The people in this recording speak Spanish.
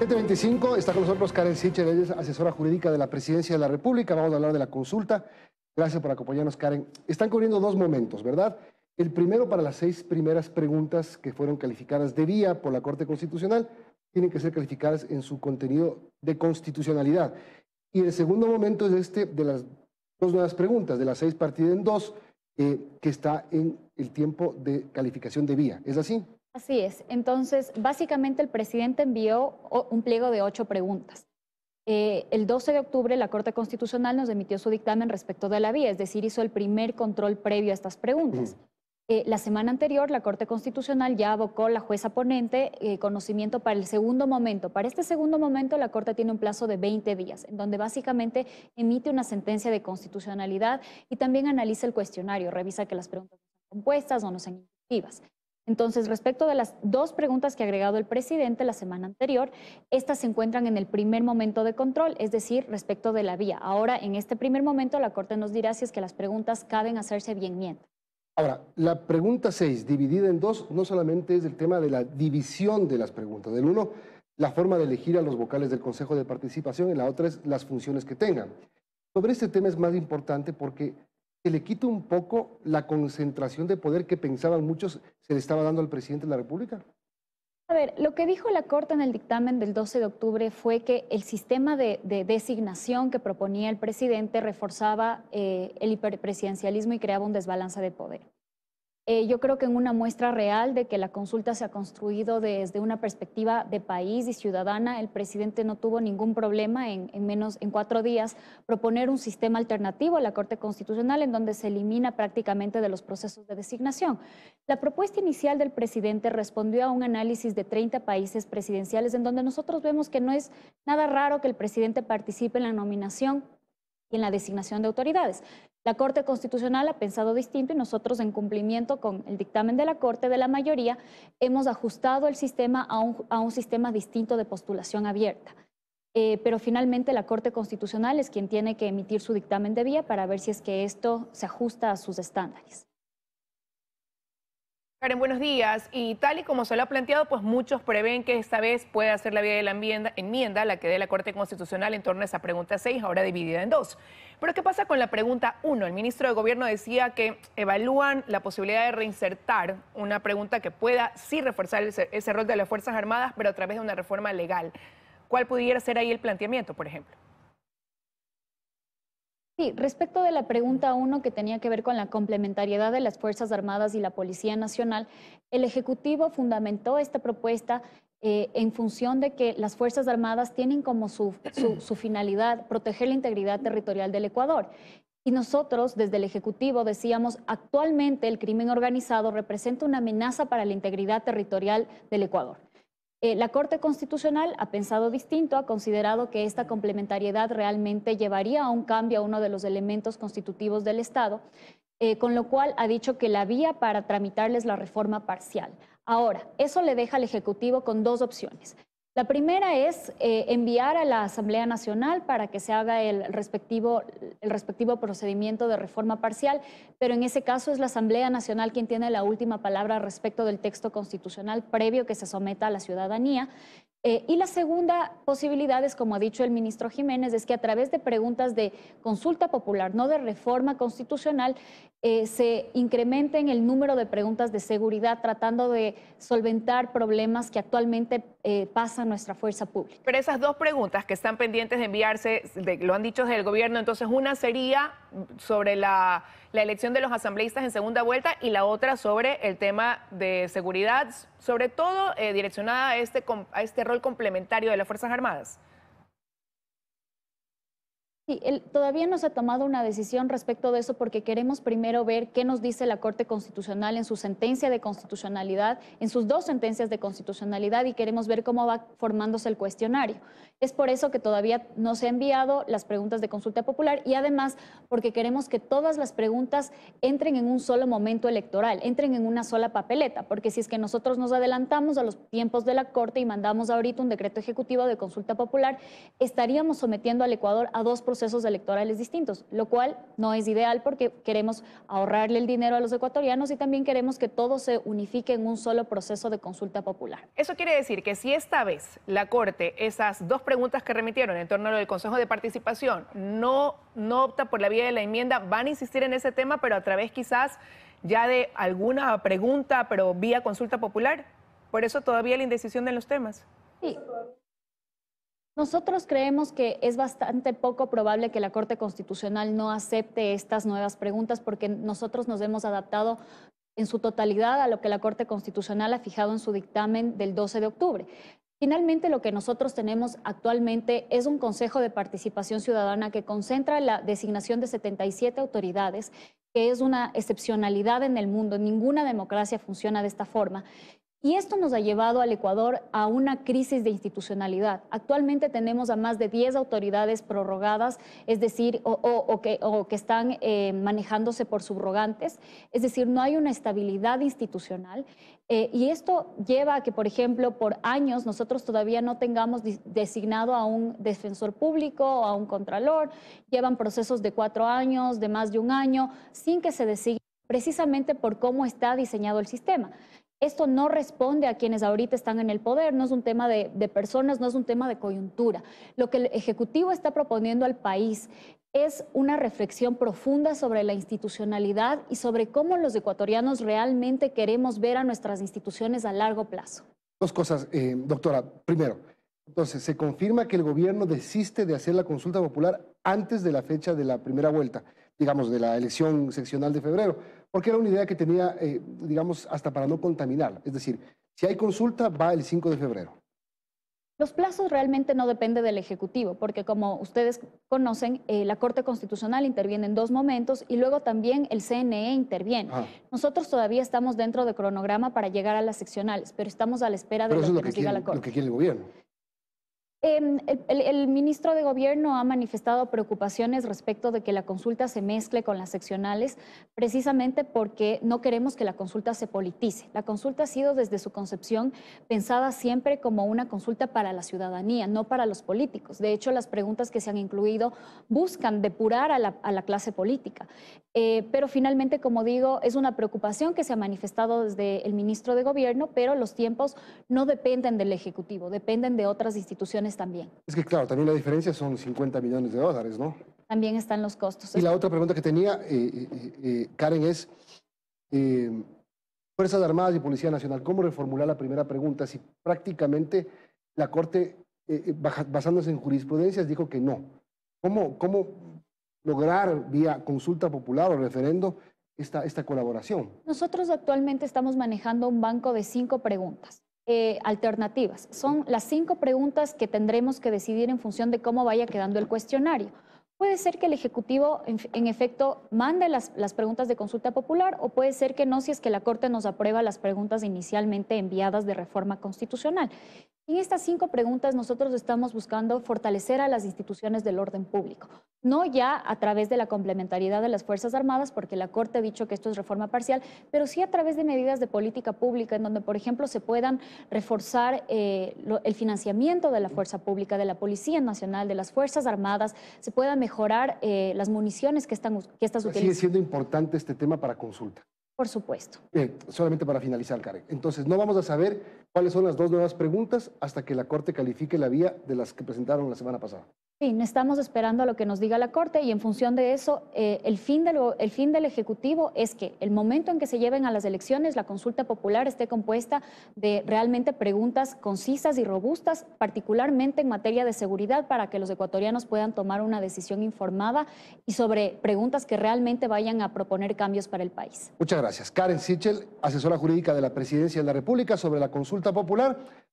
725, está con nosotros Karen Siche, asesora jurídica de la Presidencia de la República. Vamos a hablar de la consulta. Gracias por acompañarnos, Karen. Están cubriendo dos momentos, ¿verdad? El primero para las seis primeras preguntas que fueron calificadas de vía por la Corte Constitucional, tienen que ser calificadas en su contenido de constitucionalidad. Y el segundo momento es este de las dos nuevas preguntas, de las seis partidas en dos, eh, que está en el tiempo de calificación de vía. ¿Es así? Así es. Entonces, básicamente el presidente envió un pliego de ocho preguntas. Eh, el 12 de octubre la Corte Constitucional nos emitió su dictamen respecto de la vía, es decir, hizo el primer control previo a estas preguntas. Eh, la semana anterior, la Corte Constitucional ya abocó la jueza ponente eh, conocimiento para el segundo momento. Para este segundo momento, la Corte tiene un plazo de 20 días, en donde básicamente emite una sentencia de constitucionalidad y también analiza el cuestionario, revisa que las preguntas sean compuestas o no sean intuitivas. Entonces, respecto de las dos preguntas que ha agregado el presidente la semana anterior, estas se encuentran en el primer momento de control, es decir, respecto de la vía. Ahora, en este primer momento, la Corte nos dirá si es que las preguntas caben hacerse bien mientras. Ahora, la pregunta 6, dividida en dos, no solamente es el tema de la división de las preguntas. Del uno, la forma de elegir a los vocales del Consejo de Participación, y la otra es las funciones que tengan. Sobre este tema es más importante porque se le quita un poco la concentración de poder que pensaban muchos se le estaba dando al presidente de la República? A ver, lo que dijo la Corte en el dictamen del 12 de octubre fue que el sistema de, designación que proponía el presidente reforzaba eh, el hiperpresidencialismo y creaba un desbalance de poder. Eh, yo creo que en una muestra real de que la consulta se ha construido desde una perspectiva de país y ciudadana, el presidente no tuvo ningún problema en, menos en cuatro días proponer un sistema alternativo a la Corte Constitucional en donde se elimina prácticamente de los procesos de designación. La propuesta inicial del presidente respondió a un análisis de 30 países presidenciales en donde nosotros vemos que no es nada raro que el presidente participe en la nominación y en la designación de autoridades. La Corte Constitucional ha pensado distinto y nosotros, en cumplimiento con el dictamen de la Corte de la mayoría, hemos ajustado el sistema a un, sistema distinto de postulación abierta. Eh, pero finalmente la Corte Constitucional es quien tiene que emitir su dictamen de vía para ver si es que esto se ajusta a sus estándares. Karen, buenos días. Y tal y como se lo ha planteado, pues muchos prevén que esta vez puede hacer la vía de la enmienda, enmienda la que dé la Corte Constitucional en torno a esa pregunta 6, ahora dividida en dos. Pero ¿qué pasa con la pregunta 1? El ministro de Gobierno decía que evalúan la posibilidad de reinsertar una pregunta que pueda sí reforzar ese rol de las Fuerzas Armadas, pero a través de una reforma legal. ¿Cuál pudiera ser ahí el planteamiento, por ejemplo? Sí, respecto de la pregunta 1 que tenía que ver con la complementariedad de las Fuerzas Armadas y la Policía Nacional, el Ejecutivo fundamentó esta propuesta eh, en función de que las Fuerzas Armadas tienen como su finalidad proteger la integridad territorial del Ecuador. Y nosotros, desde el Ejecutivo, decíamos, actualmente el crimen organizado representa una amenaza para la integridad territorial del Ecuador. Eh, la Corte Constitucional ha pensado distinto, ha considerado que esta complementariedad realmente llevaría a un cambio a uno de los elementos constitutivos del Estado, eh, con lo cual ha dicho que la vía para tramitarles la reforma parcial. Ahora, eso le deja al Ejecutivo con dos opciones. La primera es eh, enviar a la Asamblea Nacional para que se haga el respectivo, el respectivo procedimiento de reforma parcial, pero en ese caso es la Asamblea Nacional quien tiene la última palabra respecto del texto constitucional previo que se someta a la ciudadanía. Eh, y la segunda posibilidad es, como ha dicho el ministro Jiménez, es que a través de preguntas de consulta popular, no de reforma constitucional, eh, se incrementen el número de preguntas de seguridad, tratando de solventar problemas que actualmente eh, pasa nuestra fuerza pública. Pero esas dos preguntas que están pendientes de enviarse, lo han dicho desde el gobierno, entonces una sería sobre la, elección de los asambleístas en segunda vuelta y la otra sobre el tema de seguridad, sobre todo eh, direccionada a este, a este rol complementario de las Fuerzas Armadas todavía no se ha tomado una decisión respecto de eso porque queremos primero ver qué nos dice la Corte Constitucional en su sentencia de constitucionalidad, en sus dos sentencias de constitucionalidad y queremos ver cómo va formándose el cuestionario. Es por eso que todavía no se han enviado las preguntas de consulta popular y además porque queremos que todas las preguntas entren en un solo momento electoral, entren en una sola papeleta, porque si es que nosotros nos adelantamos a los tiempos de la Corte y mandamos ahorita un decreto ejecutivo de consulta popular, estaríamos sometiendo al Ecuador a dos procesos electorales distintos, lo cual no es ideal porque queremos ahorrarle el dinero a los ecuatorianos y también queremos que todo se unifique en un solo proceso de consulta popular. Eso quiere decir que si esta vez la Corte esas dos preguntas que remitieron en torno al Consejo de Participación no, no opta por la vía de la enmienda, van a insistir en ese tema, pero a través quizás ya de alguna pregunta, pero vía consulta popular. Por eso todavía la indecisión en los temas. Sí. Nosotros creemos que es bastante poco probable que la Corte Constitucional no acepte estas nuevas preguntas porque nosotros nos hemos adaptado en su totalidad a lo que la Corte Constitucional ha fijado en su dictamen del 12 de octubre. Finalmente, lo que nosotros tenemos actualmente es un Consejo de Participación Ciudadana que concentra la designación de 77 autoridades, que es una excepcionalidad en el mundo. Ninguna democracia funciona de esta forma. Y esto nos ha llevado al Ecuador a una crisis de institucionalidad. Actualmente tenemos a más de 10 autoridades prorrogadas, es decir, o, que, están eh, manejándose por subrogantes, es decir, no hay una estabilidad institucional. Eh, y esto lleva a que, por ejemplo, por años nosotros todavía no tengamos designado a un defensor público o a un contralor. Llevan procesos de cuatro años, de más de un año, sin que se designe precisamente por cómo está diseñado el sistema esto no responde a quienes ahorita están en el poder, no es un tema de, personas, no es un tema de coyuntura. Lo que el Ejecutivo está proponiendo al país es una reflexión profunda sobre la institucionalidad y sobre cómo los ecuatorianos realmente queremos ver a nuestras instituciones a largo plazo. Dos cosas, eh, doctora. Primero, entonces, se confirma que el gobierno desiste de hacer la consulta popular antes de la fecha de la primera vuelta, digamos, de la elección seccional de febrero porque era una idea que tenía, eh, digamos, hasta para no contaminar. Es decir, si hay consulta, va el 5 de febrero. Los plazos realmente no depende del Ejecutivo, porque como ustedes conocen, eh, la Corte Constitucional interviene en dos momentos y luego también el CNE interviene. Nosotros todavía estamos dentro de cronograma para llegar a las seccionales, pero estamos a la espera de lo, que, que nos quiere, diga la Corte. Lo que quiere el gobierno. Em, el, ministro de Gobierno ha manifestado preocupaciones respecto de que la consulta se mezcle con las seccionales, precisamente porque no queremos que la consulta se politice. La consulta ha sido desde su concepción pensada siempre como una consulta para la ciudadanía, no para los políticos. De hecho, las preguntas que se han incluido buscan depurar a la, clase política. Eh, pero finalmente, como digo, es una preocupación que se ha manifestado desde el ministro de Gobierno, pero los tiempos no dependen del Ejecutivo, dependen de otras instituciones también. Es que claro, también la diferencia son 50 millones de dólares, ¿no? También están los costos. Y la otra pregunta que tenía, eh, eh, eh, Karen, es... Fuerzas Armadas y Policía Nacional. ¿Cómo reformular la primera pregunta? Si prácticamente la Corte, basándose en jurisprudencias, dijo que no. ¿Cómo, cómo lograr vía consulta popular o referendo esta, esta colaboración? Nosotros actualmente estamos manejando un banco de cinco preguntas. Eh, alternativas. Son las cinco preguntas que tendremos que decidir en función de cómo vaya quedando el cuestionario. Puede ser que el Ejecutivo, en, efecto, mande las, las, preguntas de consulta popular o puede ser que no, si es que la Corte nos aprueba las preguntas inicialmente enviadas de reforma constitucional. En estas cinco preguntas nosotros estamos buscando fortalecer a las instituciones del orden público, no ya a través de la complementariedad de las Fuerzas Armadas, porque la Corte ha dicho que esto es reforma parcial, pero sí a través de medidas de política pública, en donde, por ejemplo, se puedan reforzar eh, el financiamiento de la Fuerza Pública, de la Policía Nacional, de las Fuerzas Armadas, se puedan mejorar eh, las municiones que, están, que estas utilizando. Sigue siendo importante este tema para consulta. Por supuesto. Bien, solamente para finalizar, Karen. Entonces, no vamos a saber cuáles son las dos nuevas preguntas hasta que la Corte califique la vía de las que presentaron la semana pasada. Sí, estamos esperando a lo que nos diga la Corte y en función de eso, eh, el, fin de el fin del Ejecutivo es que el momento en que se lleven a las elecciones, la consulta popular esté compuesta de realmente preguntas concisas y robustas, particularmente en materia de seguridad, para que los ecuatorianos puedan tomar una decisión informada y sobre preguntas que realmente vayan a proponer cambios para el país. Muchas gracias gracias. Karen Sichel, asesora jurídica de la Presidencia de la República sobre la consulta popular.